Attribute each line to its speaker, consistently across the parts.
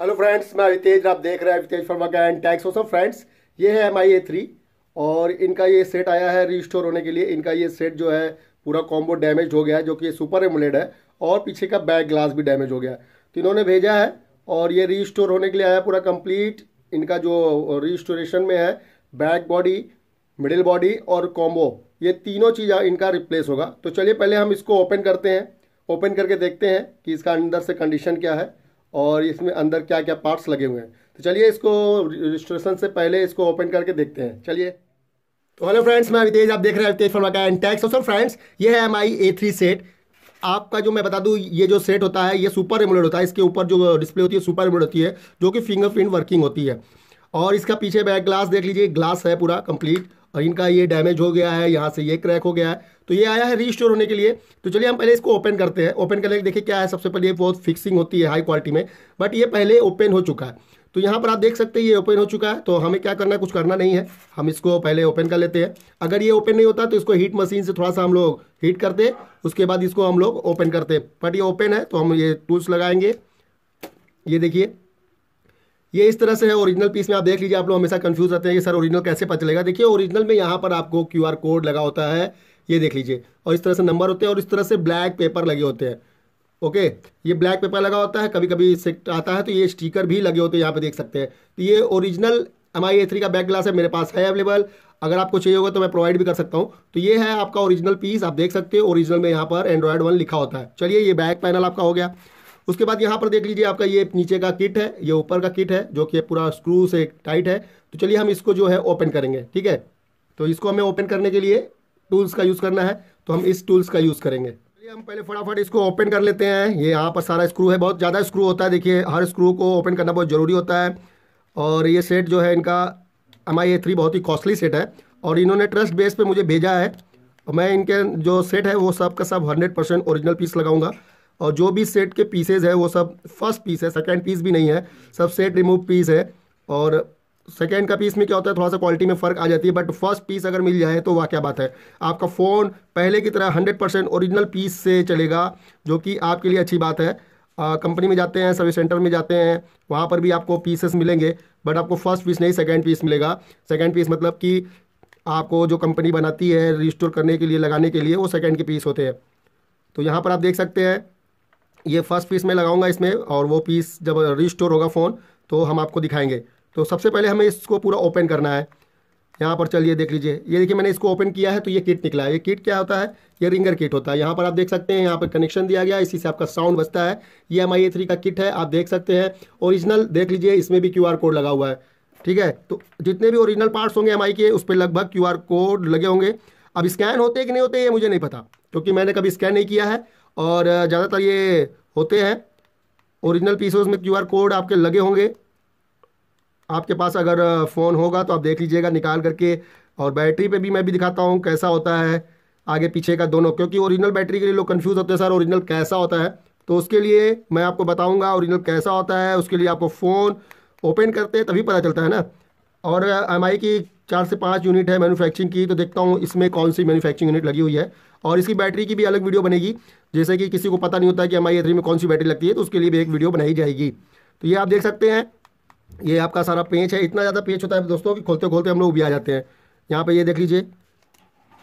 Speaker 1: hello friends मैं अवितेज आप देख रहे हैं अवितेज फर्मा का एंड टैक्स ओसम फ्रेंड्स ये है एम आई ए थ्री और इनका ये सेट आया है रिस्टोर होने के लिए इनका ये सेट जो है पूरा कॉम्बो डैमेज हो गया है जो कि सुपर एमुलेट है और पीछे का बैक ग्लास भी डैमेज हो गया है तो इन्होंने भेजा है और ये रिस्टोर होने के लिए आया पूरा कम्प्लीट इनका जो रिस्टोरेशन में है बैक बॉडी मिडिल बॉडी और कॉम्बो ये तीनों चीज़ इनका रिप्लेस होगा तो चलिए पहले हम इसको ओपन करते हैं ओपन करके देखते हैं कि इसका अंदर से कंडीशन क्या है और इसमें अंदर क्या क्या पार्ट्स लगे हुए हैं तो चलिए इसको रजिस्ट्रेशन से पहले इसको ओपन करके देखते हैं चलिए तो हेलो फ्रेंड्स मैं अवितेज आप देख रहे हैं अवितेज फर्मा का एंड टैक्स और फ्रेंड्स ये है हमारी ए थ्री सेट आपका जो मैं बता दूं ये जो सेट होता है ये सुपर एमोलेड होता है इसके ऊपर जो डिस्प्ले होती है सुपर एमोलेड होती है जो कि फिंगरप्रिंट वर्किंग होती है और इसका पीछे बैक ग्लास देख लीजिए ग्लास है पूरा कंप्लीट इनका ये डैमेज हो गया है यहाँ से ये क्रैक हो गया है तो ये आया है रीस्टोर होने के लिए तो चलिए हम पहले इसको ओपन करते हैं ओपन करने के देखिए क्या है सबसे पहले बहुत फिक्सिंग होती है हाई क्वालिटी में बट ये पहले ओपन हो चुका है तो यहाँ पर आप देख सकते हैं ये ओपन हो चुका है तो हमें क्या करना है कुछ करना नहीं है हम इसको पहले ओपन कर लेते हैं अगर ये ओपन नहीं होता तो इसको हीट मशीन से थोड़ा सा हम लोग हीट करते उसके बाद इसको हम लोग ओपन करते बट ये ओपन है तो हम ये टूल्स लगाएंगे ये देखिए ये इस तरह से है ओरिजिनल पीस में आप देख लीजिए आप लोग हमेशा कंफ्यूज रहते हैं कि सर ओरिजिनल कैसे पता चलेगा देखिए ओरिजिनल में यहाँ पर आपको क्यूआर कोड लगा होता है ये देख लीजिए और इस तरह से नंबर होते हैं और इस तरह से ब्लैक पेपर लगे होते हैं ओके ये ब्लैक पेपर लगा होता है कभी कभी आता है तो ये स्टीकर भी लगे होते हैं यहाँ पर देख सकते हैं तो ये ओरिजिनल एम आई का बैक ग्लास है मेरे पास है अवेलेबल अगर आपको चाहिए होगा तो मैं प्रोवाइड भी कर सकता हूँ तो ये है आपका ओरिजिनल पीस आप देख सकते हो ओरिजिनल में यहाँ पर एंड्रॉयड वन लिखा होता है चलिए ये बैक पैनल आपका हो गया उसके बाद यहाँ पर देख लीजिए आपका ये नीचे का किट है ये ऊपर का किट है जो कि पूरा स्क्रू से टाइट है तो चलिए हम इसको जो है ओपन करेंगे ठीक है तो इसको हमें ओपन करने के लिए टूल्स का यूज़ करना है तो हम इस टूल्स का यूज़ करेंगे चलिए हम पहले फटाफट इसको ओपन कर लेते हैं ये यहाँ पर सारा स्क्रू है बहुत ज़्यादा स्क्रू होता है देखिए हर स्क्रू को ओपन करना बहुत ज़रूरी होता है और ये सेट जो है इनका एम आई ए थ्री बहुत ही कॉस्टली सेट है और इन्होंने ट्रस्ट बेस पर मुझे भेजा है मैं इनके जो सेट है वो सब का सब हंड्रेड परसेंट ओरिजिनल पीस लगाऊंगा और जो भी सेट के पीसेज है वो सब फर्स्ट पीस है सेकेंड पीस भी नहीं है सब सेट रिमूव पीस है और सेकेंड का पीस में क्या होता है थोड़ा सा क्वालिटी में फ़र्क आ जाती है बट फर्स्ट पीस अगर मिल जाए तो वाह क्या बात है आपका फ़ोन पहले की तरह हंड्रेड परसेंट ओरिजिनल पीस से चलेगा जो कि आपके लिए अच्छी बात है कंपनी में जाते हैं सर्विस सेंटर में जाते हैं वहाँ पर भी आपको पीसेस मिलेंगे बट आपको फर्स्ट पीस नहीं सेकेंड पीस मिलेगा सेकेंड पीस मतलब कि आपको जो कंपनी बनाती है रिस्टोर करने के लिए लगाने के लिए वो सेकेंड के पीस होते हैं तो यहाँ पर आप देख सकते हैं ये फर्स्ट पीस मैं लगाऊंगा इसमें और वो पीस जब रिस्टोर होगा फ़ोन तो हम आपको दिखाएंगे तो सबसे पहले हमें इसको पूरा ओपन करना है यहाँ पर चलिए देख लीजिए ये देखिए मैंने इसको ओपन किया है तो ये किट निकला है ये किट क्या होता है ये रिंगर किट होता है यहाँ पर आप देख सकते हैं यहाँ पर कनेक्शन दिया गया इसी से आपका साउंड बचता है ये एम आई थ्री का किट है आप देख सकते हैं ओरिजिनल देख लीजिए इसमें भी क्यू कोड लगा हुआ है ठीक है तो जितने भी ओरिजिनल पार्ट्स होंगे एम के उस पर लगभग क्यू कोड लगे होंगे अब स्कैन होते कि नहीं होते ये मुझे नहीं पता क्योंकि मैंने कभी स्कैन नहीं किया है और ज़्यादातर ये होते हैं ओरिजिनल पीसोज में क्यूआर कोड आपके लगे होंगे आपके पास अगर फ़ोन होगा तो आप देख लीजिएगा निकाल करके और बैटरी पे भी मैं भी दिखाता हूँ कैसा होता है आगे पीछे का दोनों क्योंकि ओरिजिनल बैटरी के लिए लोग कन्फ्यूज़ होते हैं सर ओरिजिनल कैसा होता है तो उसके लिए मैं आपको बताऊँगा ओरिजिनल कैसा होता है उसके लिए आपको फ़ोन ओपन करते हैं तभी पता चलता है ना और एम की चार से पाँच यूनिट है मैनुफैक्चरिंग की तो देखता हूँ इसमें कौन सी मैनुफैक्चरिंग यूनिट लगी हुई है और इसकी बैटरी की भी अलग वीडियो बनेगी जैसे कि किसी को पता नहीं होता है कि एम आई में कौन सी बैटरी लगती है तो उसके लिए भी एक वीडियो बनाई जाएगी तो ये आप देख सकते हैं ये आपका सारा पेंच है इतना ज़्यादा पेंच होता है दोस्तों कि खोलते खोलते हम लोग भी आ जाते हैं यहाँ पर ये देख लीजिए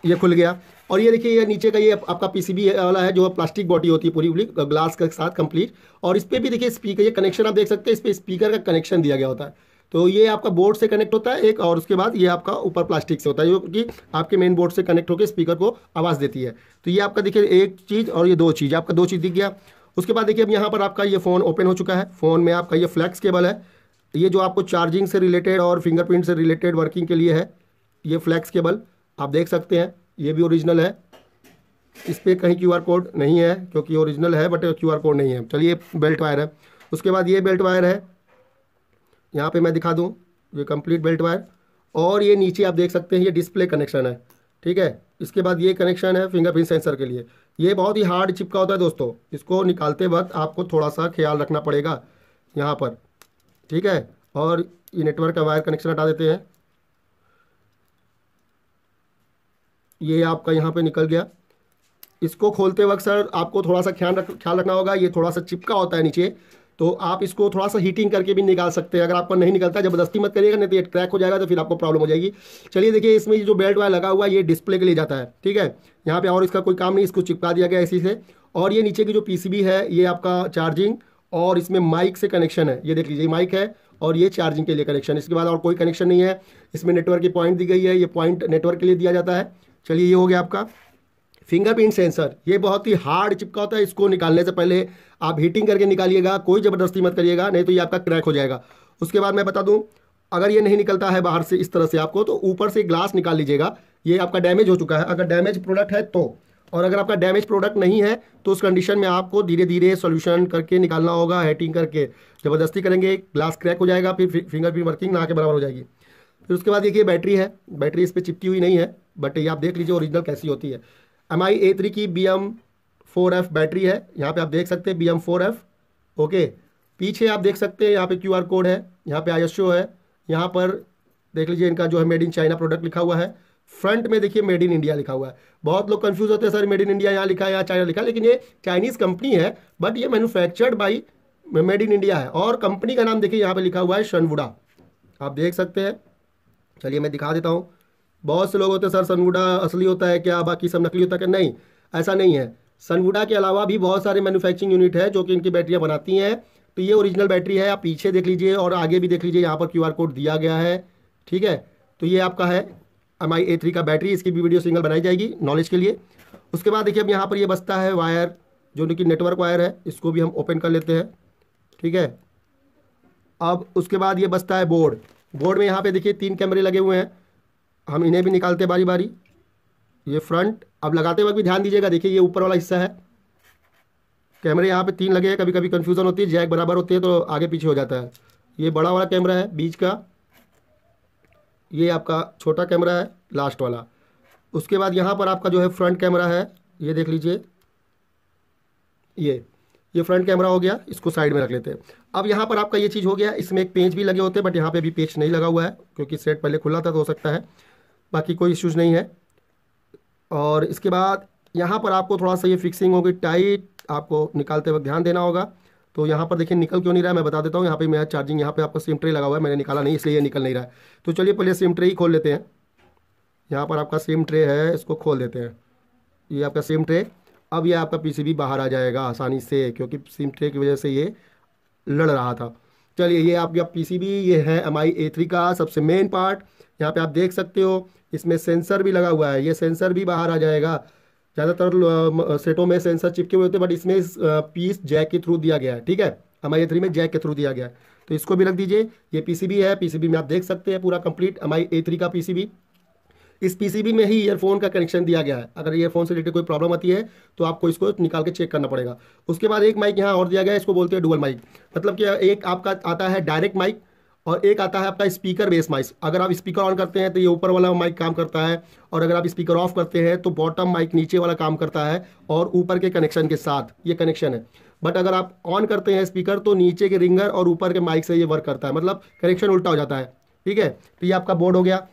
Speaker 1: ये खुल गया और ये देखिए ये नीचे का ये आपका पीसीबी वाला है जो प्लास्टिक बॉडी होती है पूरी पूरी ग्लास के साथ कंप्लीट और इस पर भी देखिए स्पीकर ये कनेक्शन आप देख सकते हैं इस पर स्पीकर का कनेक्शन दिया गया होता है तो ये आपका बोर्ड से कनेक्ट होता है एक और उसके बाद ये आपका ऊपर प्लास्टिक से होता है जो कि आपके मेन बोर्ड से कनेक्ट होकर स्पीकर को आवाज़ देती है तो ये आपका देखिए एक चीज़ और ये दो चीज़ आपका दो चीज़ दिख गया उसके बाद देखिए अब यहाँ पर आपका ये फ़ोन ओपन हो चुका है फ़ोन में आपका ये फ्लैक्स केबल है ये जो आपको चार्जिंग से रिलेटेड और फिंगरप्रिंट से रिलेटेड वर्किंग के लिए है ये फ्लैक्स केबल आप देख सकते हैं ये भी ओरिजिनल है इस पर कहीं क्यू कोड नहीं है क्योंकि ओरिजिनल है बट क्यू कोड नहीं है चलिए बेल्ट वायर है उसके बाद ये बेल्ट वायर है यहाँ पे मैं दिखा दूँ ये कंप्लीट बेल्ट वायर और ये नीचे आप देख सकते हैं ये डिस्प्ले कनेक्शन है ठीक है इसके बाद ये कनेक्शन है फिंगरप्रिंट सेंसर के लिए ये बहुत ही हार्ड चिपका होता है दोस्तों इसको निकालते वक्त आपको थोड़ा सा ख्याल रखना पड़ेगा यहाँ पर ठीक है और ये नेटवर्क का वायर कनेक्शन हटा देते हैं ये आपका यहाँ पे निकल गया इसको खोलते वक्त सर आपको थोड़ा सा ख्याल रख ख्याल रखना होगा ये थोड़ा सा चिपका होता है नीचे तो आप इसको थोड़ा सा हीटिंग करके भी निकाल सकते हैं अगर आपका नहीं निकलता ज़बरदस्ती मत करिएगा नहीं तो ये क्रैक हो जाएगा तो फिर आपको प्रॉब्लम हो जाएगी चलिए देखिए इसमें जो बेल्ट वायर लगा हुआ है ये डिस्प्ले के लिए जाता है ठीक है यहाँ पर और इसका कोई काम नहीं इसको चिपका दिया गया इसी से और ये नीचे की जो पी है ये आपका चार्जिंग और इसमें माइक से कनेक्शन है ये देख लीजिए माइक है और ये चार्जिंग के लिए कनेक्शन इसके बाद और कोई कनेक्शन नहीं है इसमें नेटवर्क की पॉइंट दी गई है ये पॉइंट नेटवर्क के लिए दिया जाता है चलिए ये हो गया आपका फिंगरप्रिंट सेंसर ये बहुत ही हार्ड चिपका होता है इसको निकालने से पहले आप हीटिंग करके निकालिएगा कोई ज़बरदस्ती मत करिएगा नहीं तो ये आपका क्रैक हो जाएगा उसके बाद मैं बता दूं अगर ये नहीं निकलता है बाहर से इस तरह से आपको तो ऊपर से ग्लास निकाल लीजिएगा ये आपका डैमेज हो चुका है अगर डैमेज प्रोडक्ट है तो और अगर आपका डैमेज प्रोडक्ट नहीं है तो उस कंडीशन में आपको धीरे धीरे सोल्यूशन करके निकालना होगा हीटिंग करके ज़बरदस्ती करेंगे ग्लास क्रैक हो जाएगा फिर फिंगर प्रिंट वर्किंग ना के बराबर हो जाएगी फिर उसके बाद देखिए बैटरी है बैटरी इस पर चिपकी हुई नहीं है बट ये आप देख लीजिए ओरिजिनल कैसी होती है एम आई ए थ्री की B M four F battery है यहाँ पे आप देख सकते हैं B M four F okay पीछे आप देख सकते हैं यहाँ पे क्यू आर कोड है यहाँ पे आई एस ओ है यहाँ पर देख लीजिए इनका जो है मेड इन चाइना प्रोडक्ट लिखा हुआ है फ्रंट में देखिए मेड इन इंडिया लिखा हुआ है बहुत लोग कंफ्यूज होते हैं सर मेड इन इंडिया यहाँ लिखा है यहाँ चाइना लिखा है लेकिन ये चाइनीज़ कंपनी है बट ये manufactured by made in India है और कंपनी का नाम देखिए यहाँ पे लिखा हुआ है शनवुडा आप देख सकते हैं चलिए मैं दिखा देता हूँ बहुत से लोग होते हैं सर सनगुडा असली होता है क्या बाकी सब नकली होता है क्या नहीं ऐसा नहीं है सनगुडा के अलावा भी बहुत सारे मैन्युफैक्चरिंग यूनिट है जो कि इनकी बैटरियाँ बनाती हैं तो ये ओरिजिनल बैटरी है आप पीछे देख लीजिए और आगे भी देख लीजिए यहाँ पर क्यू कोड दिया गया है ठीक है तो ये आपका है एम आई ए थ्री का बैटरी इसकी भी वीडियो सिंगल बनाई जाएगी नॉलेज के लिए उसके बाद देखिए अब यहाँ पर ये बसता है वायर जो कि नेटवर्क वायर है इसको भी हम ओपन कर लेते हैं ठीक है अब उसके बाद ये बसता है बोर्ड बोर्ड में यहाँ पे देखिए तीन कैमरे लगे हुए हैं हम इन्हें भी निकालते हैं बारी बारी ये फ्रंट अब लगाते वक्त भी ध्यान दीजिएगा देखिए ये ऊपर वाला हिस्सा है कैमरे यहाँ पे तीन लगे हैं कभी कभी कन्फ्यूज़न होती है जैक बराबर होती है तो आगे पीछे हो जाता है ये बड़ा वाला कैमरा है बीच का ये आपका छोटा कैमरा है लास्ट वाला उसके बाद यहाँ पर आपका जो है फ्रंट कैमरा है ये देख लीजिए ये ये फ्रंट कैमरा हो गया इसको साइड में रख लेते हैं अब यहाँ पर आपका ये चीज़ हो गया इसमें एक पेज भी लगे होते हैं बट यहाँ पे भी पेज नहीं लगा हुआ है क्योंकि सेट पहले खुला था तो हो सकता है बाकी कोई इश्यूज़ नहीं है और इसके बाद यहाँ पर आपको थोड़ा सा ये फिक्सिंग होगी टाइट आपको निकालते वक्त ध्यान देना होगा तो यहाँ पर देखिए निकल क्यों नहीं रहा है मैं बता देता हूँ यहाँ पे मेरा चार्जिंग यहाँ पे आपका सिम ट्रे लगा हुआ है मैंने निकाला नहीं इसलिए ये निकल नहीं रहा है तो चलिए पहले सिम ट्रे ही खोल लेते हैं यहाँ पर आपका सिम ट्रे है इसको खोल देते हैं ये आपका सिम ट्रे अब ये आपका पी बाहर आ जाएगा आसानी से क्योंकि सिम ट्रे की वजह से ये लड़ रहा था चलिए ये आपका पीसीबी ये है एम आई ए थ्री का सबसे मेन पार्ट यहाँ पर आप देख सकते हो इसमें सेंसर भी लगा हुआ है ये सेंसर भी बाहर आ जाएगा ज़्यादातर सेटों में सेंसर चिपके हुए होते हैं बट इसमें इस पीस जैक के थ्रू दिया गया है ठीक है एम आई थ्री में जैक के थ्रू दिया गया है तो इसको भी रख दीजिए ये पीसीबी है पीसीबी में आप देख सकते हैं पूरा complete M I A three का पीसीबी इस पीसीबी में ही ईयरफोन का कनेक्शन दिया गया है अगर ईयरफोन से रिलेटेड कोई प्रॉब्लम आती है तो आपको इसको निकाल के चेक करना पड़ेगा उसके बाद एक माइक यहाँ और दिया गया है इसको बोलते हैं डुअल माइक मतलब कि एक आपका आता है डायरेक्ट माइक और एक आता है आपका स्पीकर बेस माइक अगर आप स्पीकर ऑन करते हैं तो ये ऊपर वाला माइक काम करता है और अगर आप स्पीकर ऑफ करते हैं तो बॉटम माइक नीचे वाला काम करता है और ऊपर के कनेक्शन के साथ ये कनेक्शन है बट अगर आप ऑन करते हैं स्पीकर तो नीचे के रिंगर और ऊपर के माइक से ये वर्क करता है मतलब कनेक्शन उल्टा हो जाता है ठीक है तो ये आपका बोर्ड हो गया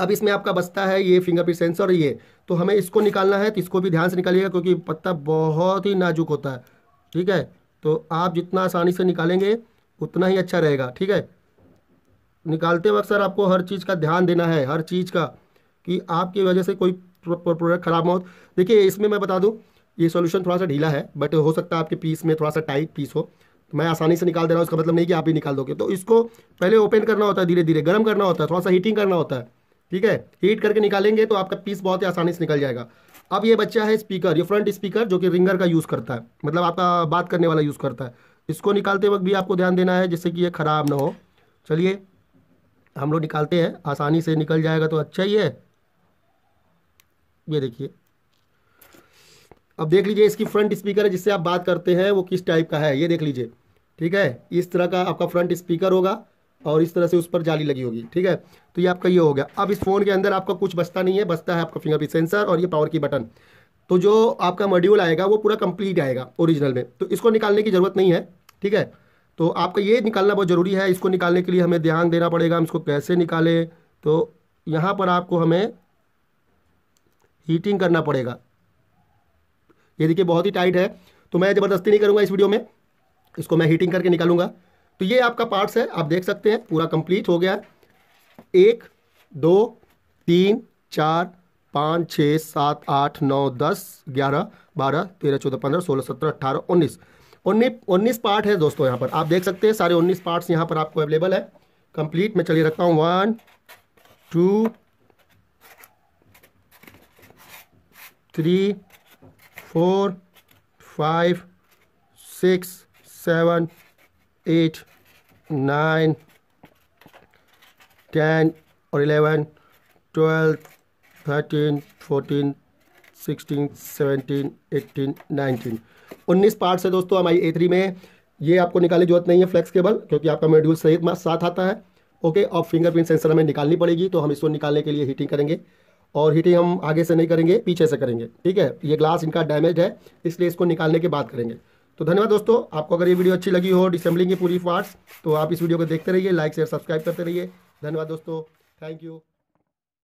Speaker 1: अब इसमें आपका बचता है ये फिंगरप्रिंट सेंसर ये तो हमें इसको निकालना है तो इसको भी ध्यान से निकालिएगा क्योंकि पत्ता बहुत ही नाजुक होता है ठीक है तो आप जितना आसानी से निकालेंगे उतना ही अच्छा रहेगा ठीक है निकालते वक्त सर आपको हर चीज़ का ध्यान देना है हर चीज़ का कि आपकी वजह से कोई प्रोडक्ट ख़राब ना हो देखिए इसमें मैं बता दूँ ये सॉल्यूशन थोड़ा सा ढीला है बट हो सकता है आपके पीस में थोड़ा सा टाइट पीस हो तो मैं आसानी से निकाल दे रहा हूँ उसका मतलब नहीं कि आप ही निकाल दोगे तो इसको पहले ओपन करना होता है धीरे धीरे गर्म करना होता है थोड़ा सा हीटिंग करना होता है ठीक है हीट करके निकालेंगे तो आपका पीस बहुत ही आसानी से निकल जाएगा अब ये बच्चा है स्पीकर ये फ्रंट स्पीकर जो कि रिंगर का यूज़ करता है मतलब आपका बात करने वाला यूज़ करता है इसको निकालते वक्त भी आपको ध्यान देना है जिससे कि ये ख़राब ना हो चलिए हम लोग निकालते हैं आसानी से निकल जाएगा तो अच्छा ही है ये देखिए अब देख लीजिए इसकी फ्रंट स्पीकर है जिससे आप बात करते हैं वो किस टाइप का है ये देख लीजिए ठीक है इस तरह का आपका फ्रंट स्पीकर होगा और इस तरह से उस पर जाली लगी होगी ठीक है तो ये आपका ये हो गया अब इस फ़ोन के अंदर आपका कुछ बचता नहीं है बचता है आपका फिंगरप्रिंट सेंसर और ये पावर की बटन तो जो आपका मॉड्यूल आएगा वो पूरा कंप्लीट आएगा ओरिजिनल में तो इसको निकालने की ज़रूरत नहीं है ठीक है तो आपका ये निकालना बहुत ज़रूरी है इसको निकालने के लिए हमें ध्यान देना पड़ेगा हम इसको कैसे निकालें तो यहाँ पर आपको हमें हीटिंग करना पड़ेगा ये देखिए बहुत ही टाइट है तो मैं ज़बरदस्ती नहीं करूँगा इस वीडियो में इसको मैं हीटिंग करके निकालूंगा तो ये आपका पार्ट्स है आप देख सकते हैं पूरा कंप्लीट हो गया एक दो तीन चार पाँच छः सात आठ नौ दस ग्यारह बारह तेरह चौदह पंद्रह सोलह सत्रह अट्ठारह उन्नीस उन्नीस पार्ट है दोस्तों यहाँ पर आप देख सकते हैं सारे उन्नीस पार्ट्स यहाँ पर आपको अवेलेबल है कंप्लीट मैं चलिए रखता हूँ one two three four five six seven eight nine ten और eleven twelve thirteen fourteen sixteen seventeen eighteen nineteen उन्नीस पार्ट्स है दोस्तों हमारी ए में ये आपको निकालने जरूरत नहीं है फ्लेक्स केबल क्योंकि आपका मेड्यूल सही साथ आता है ओके और फिंगरप्रिंट सेंसर हमें निकालनी पड़ेगी तो हम इसको निकालने के लिए हीटिंग करेंगे और हीटिंग हम आगे से नहीं करेंगे पीछे से करेंगे ठीक है ये ग्लास इनका डैमेज है इसलिए इसको निकालने के बाद करेंगे तो धन्यवाद दोस्तों आपको अगर ये वीडियो अच्छी लगी हो डिसम्बलिंग की पूरी पार्ट्स तो आप इस वीडियो को देखते रहिए लाइक शेयर सब्सक्राइब करते रहिए धन्यवाद दोस्तों थैंक यू